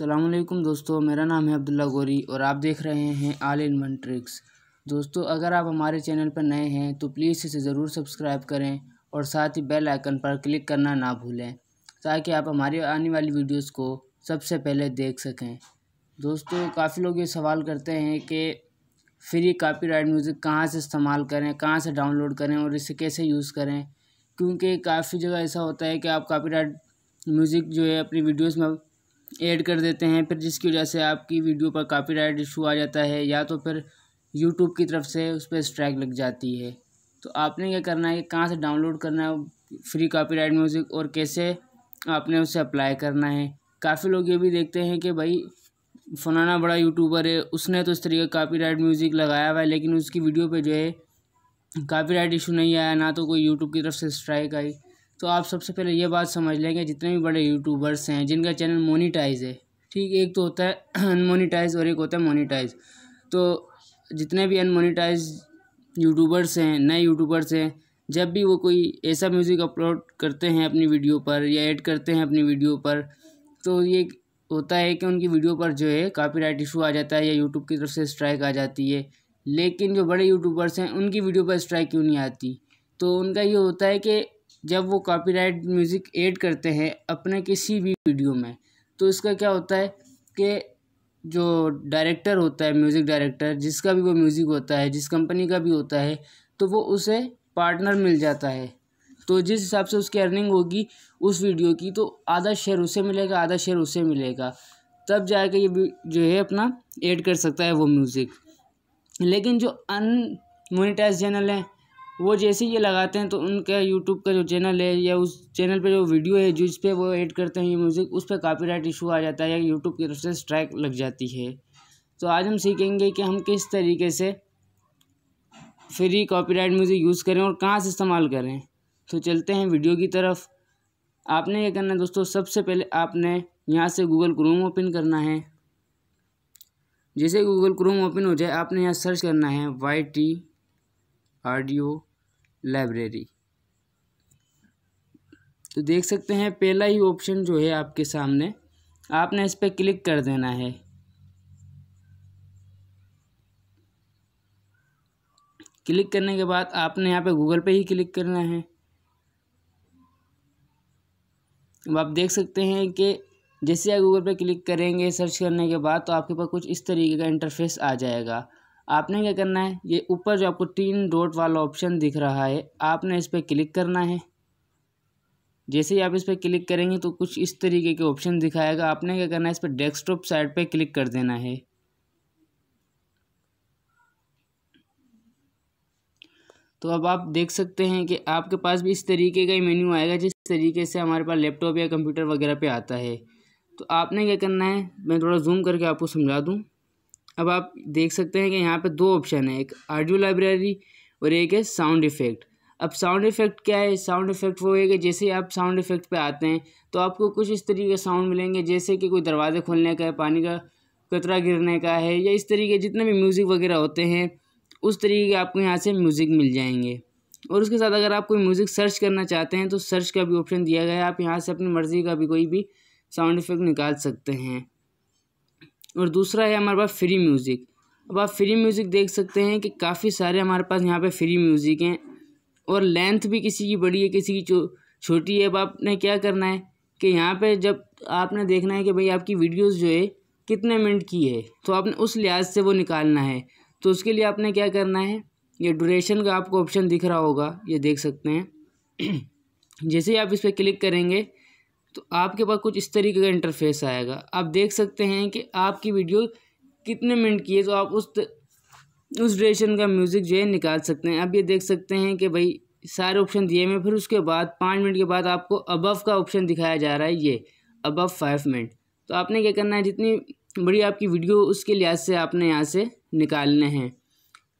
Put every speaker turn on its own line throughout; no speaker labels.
अल्लाम दोस्तों मेरा नाम है अब्दुल्ला गोरी और आप देख रहे हैं आल इन वन ट्रिक्स दोस्तों अगर आप हमारे चैनल पर नए हैं तो प्लीज़ इसे ज़रूर सब्सक्राइब करें और साथ ही बेल आइकन पर क्लिक करना ना भूलें ताकि आप हमारी आने वाली वीडियोस को सबसे पहले देख सकें दोस्तों काफ़ी लोग ये सवाल करते हैं कि फ्री कापी म्यूज़िक कहाँ से इस्तेमाल करें कहाँ से डाउनलोड करें और इसे कैसे यूज़ करें क्योंकि काफ़ी जगह ऐसा होता है कि आप कापी म्यूज़िक जो है अपनी वीडियोज़ में ऐड कर देते हैं फिर जिसकी वजह से आपकी वीडियो पर कॉपीराइट इशू आ जाता है या तो फिर यूट्यूब की तरफ से उस पर स्ट्राइक लग जाती है तो आपने क्या करना है कि कहाँ से डाउनलोड करना है फ्री कॉपीराइट म्यूज़िक और कैसे आपने उसे अप्लाई करना है काफ़ी लोग ये भी देखते हैं कि भाई फलाना बड़ा यूट्यूबर है उसने तो इस तरीके कापी म्यूज़िक लगाया हुआ है लेकिन उसकी वीडियो पे जो है कापी इशू नहीं आया ना तो कोई यूट्यूब की तरफ से स्ट्राइक आई तो आप सबसे पहले ये बात समझ लेंगे जितने भी बड़े यूट्यूबर्स हैं जिनका चैनल मोनीटाइज है ठीक एक तो होता है अनमोनीटाइज और एक होता है मोनीटाइज तो जितने भी अनमोनीटाइज यूट्यूबर्स हैं नए यूट्यूबर्स हैं जब भी वो कोई ऐसा म्यूज़िक अपलोड करते हैं अपनी वीडियो पर या ऐड करते हैं अपनी वीडियो पर तो ये होता है कि उनकी वीडियो पर जो है कॉपीराइट इशू आ जाता है या यूट्यूब की तरफ से स्ट्राइक आ जाती है लेकिन जो बड़े यूट्यूबर्स हैं उनकी वीडियो पर स्ट्राइक क्यों नहीं आती तो उनका ये होता है कि जब वो कॉपीराइट म्यूज़िक ऐड करते हैं अपने किसी भी वीडियो में तो इसका क्या होता है कि जो डायरेक्टर होता है म्यूज़िक डायरेक्टर जिसका भी वो म्यूज़िक होता है जिस कंपनी का भी होता है तो वो उसे पार्टनर मिल जाता है तो जिस हिसाब से उसकी अर्निंग होगी उस वीडियो की तो आधा शेयर उसे मिलेगा आधा शेयर उसे मिलेगा तब जाके ये जो है अपना ऐड कर सकता है वो म्यूज़िक लेकिन जो मोनिटाइज चैनल हैं वो जैसे ये लगाते हैं तो उनका यूट्यूब का जो चैनल है या उस चैनल पे जो वीडियो है जिस पे वो ऐड करते हैं ये म्यूज़िक उस पर कॉपीराइट इशू आ जाता है या यूट्यूब की तरफ से स्ट्राइक लग जाती है तो आज हम सीखेंगे कि हम किस तरीके से फ्री कॉपीराइट म्यूज़िक यूज़ करें और कहाँ से इस्तेमाल करें तो चलते हैं वीडियो की तरफ आपने ये करना है दोस्तों सबसे पहले आपने यहाँ से गूगल क्रोम ओपन करना है जैसे गूगल क्रोम ओपन हो जाए आपने यहाँ सर्च करना है वाई टी ऑडियो लाइब्रेरी तो देख सकते हैं पहला ही ऑप्शन जो है आपके सामने आपने इस पर क्लिक कर देना है क्लिक करने के बाद आपने यहाँ पे गूगल पे ही क्लिक करना है अब आप देख सकते हैं कि जैसे आप गूगल पे क्लिक करेंगे सर्च करने के बाद तो आपके पास कुछ इस तरीके का इंटरफेस आ जाएगा आपने क्या करना है ये ऊपर जो आपको तीन डॉट वाला ऑप्शन दिख रहा है आपने इस पर क्लिक करना है जैसे ही आप इस पर क्लिक करेंगे तो कुछ इस तरीके के ऑप्शन दिखाएगा आपने क्या करना है इस पर डेस्कटॉप साइड पे क्लिक कर देना है तो अब आप देख सकते हैं कि आपके पास भी इस तरीके का ही मेन्यू आएगा जिस तरीके से हमारे पास लैपटॉप या कंप्यूटर वगैरह पे आता है तो आपने क्या करना है मैं थोड़ा जूम करके आपको समझा दूँ अब आप देख सकते हैं कि यहाँ पे दो ऑप्शन है एक ऑडियो लाइब्रेरी और एक है साउंड इफ़ेक्ट अब साउंड इफ़ेक्ट क्या है साउंड इफ़ेक्ट वो है कि जैसे आप साउंड इफ़ेक्ट पे आते हैं तो आपको कुछ इस तरीके के साउंड मिलेंगे जैसे कि कोई दरवाज़े खोलने का है पानी का कतरा गिरने का है या इस तरीके जितने भी म्यूज़िक वगैरह होते हैं उस तरीके के आपको यहाँ से म्यूज़िक मिल जाएंगे और उसके साथ अगर आप कोई म्यूज़िक सर्च करना चाहते हैं तो सर्च का भी ऑप्शन दिया गया है आप यहाँ से अपनी मर्ज़ी का भी कोई भी साउंड इफ़ेक्ट निकाल सकते हैं और दूसरा है हमारे पास फ्री म्यूज़िक अब आप फ्री म्यूज़िक देख सकते हैं कि काफ़ी सारे हमारे पास यहाँ पे फ्री म्यूज़िक हैं और लेंथ भी किसी की बड़ी है किसी की छोटी है अब आपने क्या करना है कि यहाँ पे जब आपने देखना है कि भाई आपकी वीडियोस जो है कितने मिनट की है तो आपने उस लिहाज से वो निकालना है तो उसके लिए आपने क्या करना है ये ड्यूरेशन का आपको ऑप्शन दिख रहा होगा ये देख सकते हैं जैसे ही आप इस पर क्लिक करेंगे तो आपके पास कुछ इस तरीके का इंटरफेस आएगा आप देख सकते हैं कि आपकी वीडियो कितने मिनट की है तो आप उस उस ड्यूरेशन का म्यूज़िक जो है निकाल सकते हैं आप ये देख सकते हैं कि भाई सारे ऑप्शन दिए हुए फिर उसके बाद पाँच मिनट के बाद आपको अबव का ऑप्शन दिखाया जा रहा है ये अबव फाइव मिनट तो आपने क्या करना है जितनी बड़ी आपकी वीडियो उसके लिहाज से आपने यहाँ से निकालने हैं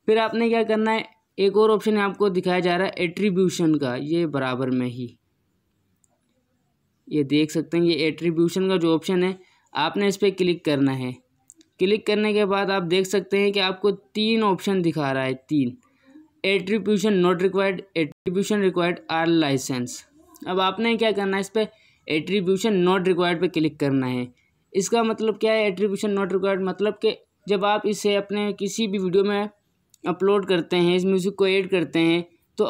फिर आपने क्या करना है एक और ऑप्शन आपको दिखाया जा रहा है एट्रीब्यूशन का ये बराबर में ही ये देख सकते हैं ये एट्रीब्यूशन का जो ऑप्शन है आपने इस पर क्लिक करना है क्लिक करने के बाद आप देख सकते हैं कि आपको तीन ऑप्शन दिखा रहा है तीन attribution not required attribution required or license अब आपने क्या करना है इस पर एट्रीब्यूशन नॉट रिक्वायर्ड पे क्लिक करना है इसका मतलब क्या है एट्रीब्यूशन नॉट रिक्वायर्ड मतलब कि जब आप इसे अपने किसी भी वीडियो में अपलोड करते हैं इस म्यूज़िक को एड करते हैं तो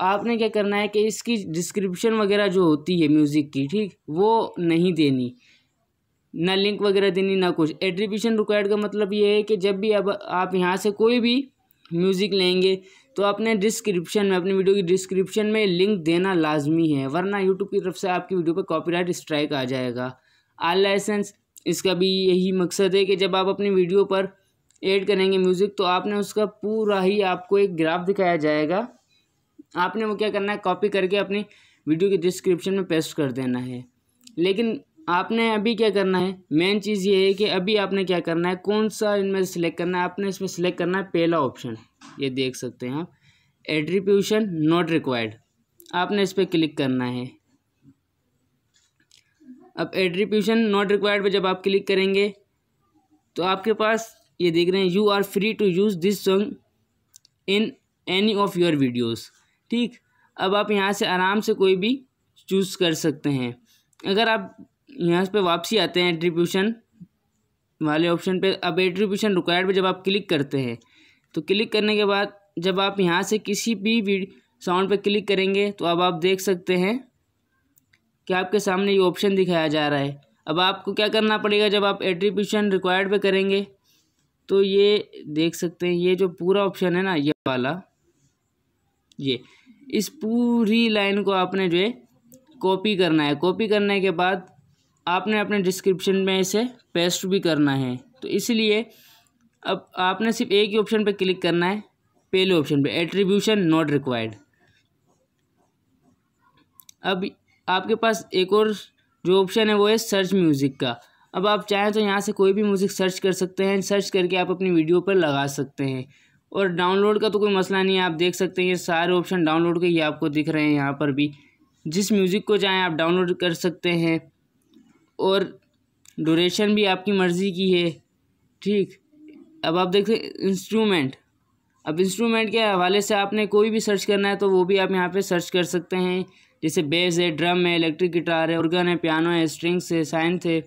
आपने क्या करना है कि इसकी डिस्क्रिप्शन वगैरह जो होती है म्यूज़िक की ठीक वो नहीं देनी ना लिंक वगैरह देनी ना कुछ एट्रीब्यूशन रिक्वायर्ड का मतलब ये है कि जब भी अब आप यहाँ से कोई भी म्यूज़िक लेंगे तो आपने डिस्क्रिप्शन में अपनी वीडियो की डिस्क्रिप्शन में लिंक देना लाजमी है वरना यूट्यूब की तरफ से आपकी वीडियो पर कॉपीराइट स्ट्राइक आ जाएगा आल लाइसेंस इसका भी यही मकसद है कि जब आप अपनी वीडियो पर ऐड करेंगे म्यूज़िक तो आपने उसका पूरा ही आपको एक ग्राफ दिखाया जाएगा आपने वो क्या करना है कॉपी करके अपनी वीडियो के डिस्क्रिप्शन में पेस्ट कर देना है लेकिन आपने अभी क्या करना है मेन चीज़ ये है कि अभी आपने क्या करना है कौन सा इनमें सेलेक्ट करना है आपने इसमें सेलेक्ट करना है पहला ऑप्शन ये देख सकते हैं आप एट्रीब्यूशन नॉट रिक्वायर्ड आपने इस पर क्लिक करना है अब एट्रीब्यूशन नॉट रिक्वायर्ड पर जब आप क्लिक करेंगे तो आपके पास ये देख रहे हैं you are free to use this song in any of your videos ठीक अब आप यहाँ से आराम से कोई भी चूज़ कर सकते हैं अगर आप यहाँ पे वापसी आते हैं एट्रीब्यूशन वाले ऑप्शन पे अब एट्रीब्यूशन रिक्वायर्ड पे जब आप क्लिक करते हैं तो क्लिक करने के बाद जब आप यहाँ से किसी भी साउंड पे क्लिक करेंगे तो अब आप देख सकते हैं कि आपके सामने ये ऑप्शन दिखाया जा रहा है अब आपको क्या करना पड़ेगा जब आप एट्रीब्यूशन रिक्वायर्ड पर करेंगे तो ये देख सकते हैं ये जो पूरा ऑप्शन है ना ये वाला ये इस पूरी लाइन को आपने जो है कॉपी करना है कॉपी करने के बाद आपने अपने डिस्क्रिप्शन में इसे पेस्ट भी करना है तो इसलिए अब आपने सिर्फ एक ही ऑप्शन पर क्लिक करना है पहले ऑप्शन पे एट्रीब्यूशन नॉट रिक्वायर्ड अब आपके पास एक और जो ऑप्शन है वो है सर्च म्यूज़िक का अब आप चाहें तो यहाँ से कोई भी म्यूज़िक सर्च कर सकते हैं सर्च करके आप अपनी वीडियो पर लगा सकते हैं और डाउनलोड का तो कोई मसला नहीं है आप देख सकते हैं ये सारे ऑप्शन डाउनलोड के ही आपको दिख रहे हैं यहाँ पर भी जिस म्यूज़िक को चाहें आप डाउनलोड कर सकते हैं और डोरेशन भी आपकी मर्ज़ी की है ठीक अब आप देख इंस्ट्रूमेंट अब इंस्ट्रूमेंट के हवाले से आपने कोई भी सर्च करना है तो वो भी आप यहाँ पे सर्च कर सकते हैं जैसे बेस है ड्रम है इलेक्ट्रिक गिटार है ऑर्गन है पियानो है स्ट्रिंग्स है साइंस है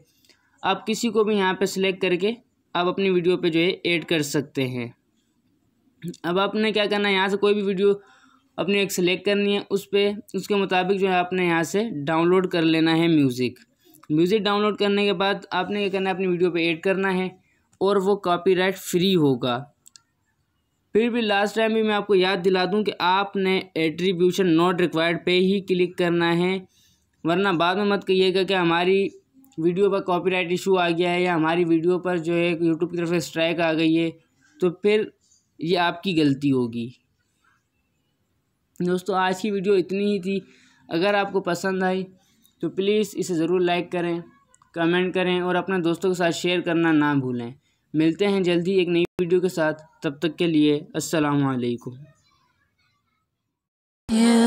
आप किसी को भी यहाँ पे सिलेक्ट करके आप अपनी वीडियो पे जो है ऐड कर सकते हैं अब आपने क्या करना है यहाँ से कोई भी वीडियो अपने एक सेलेक्ट करनी है उस पर उसके मुताबिक जो है आपने यहाँ से डाउनलोड कर लेना है म्यूज़िक म्यूज़िक डाउनलोड करने के बाद आपने क्या करना है अपनी वीडियो पे ऐड करना है और वो कॉपीराइट फ्री होगा फिर भी लास्ट टाइम भी मैं आपको याद दिला दूं कि आपने एट्रीब्यूशन नॉट रिक्वायर्ड पे ही क्लिक करना है वरना बाद में मत कहिएगा कि हमारी वीडियो पर कॉपीराइट इशू आ गया है या हमारी वीडियो पर जो है यूट्यूब की तरफ से स्ट्राइक आ गई है तो फिर ये आपकी गलती होगी दोस्तों आज की वीडियो इतनी ही थी अगर आपको पसंद आई तो प्लीज़ इसे ज़रूर लाइक करें कमेंट करें और अपने दोस्तों के साथ शेयर करना ना भूलें मिलते हैं जल्दी एक नई वीडियो के साथ तब तक के लिए असलकम yeah.